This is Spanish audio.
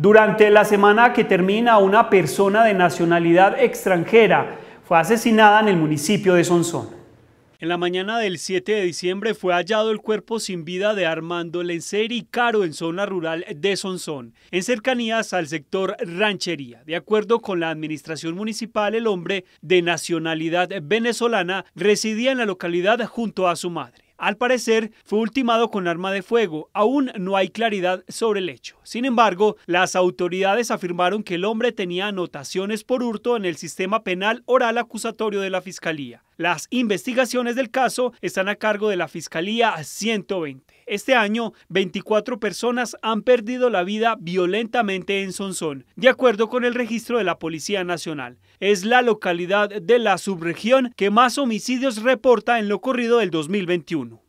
Durante la semana que termina, una persona de nacionalidad extranjera fue asesinada en el municipio de Sonsón. En la mañana del 7 de diciembre fue hallado el cuerpo sin vida de Armando y Caro en zona rural de Sonsón, en cercanías al sector Ranchería. De acuerdo con la administración municipal, el hombre de nacionalidad venezolana residía en la localidad junto a su madre al parecer fue ultimado con arma de fuego. Aún no hay claridad sobre el hecho. Sin embargo, las autoridades afirmaron que el hombre tenía anotaciones por hurto en el sistema penal oral acusatorio de la Fiscalía. Las investigaciones del caso están a cargo de la Fiscalía 120. Este año, 24 personas han perdido la vida violentamente en Sonsón, de acuerdo con el registro de la Policía Nacional. Es la localidad de la subregión que más homicidios reporta en lo corrido del 2021.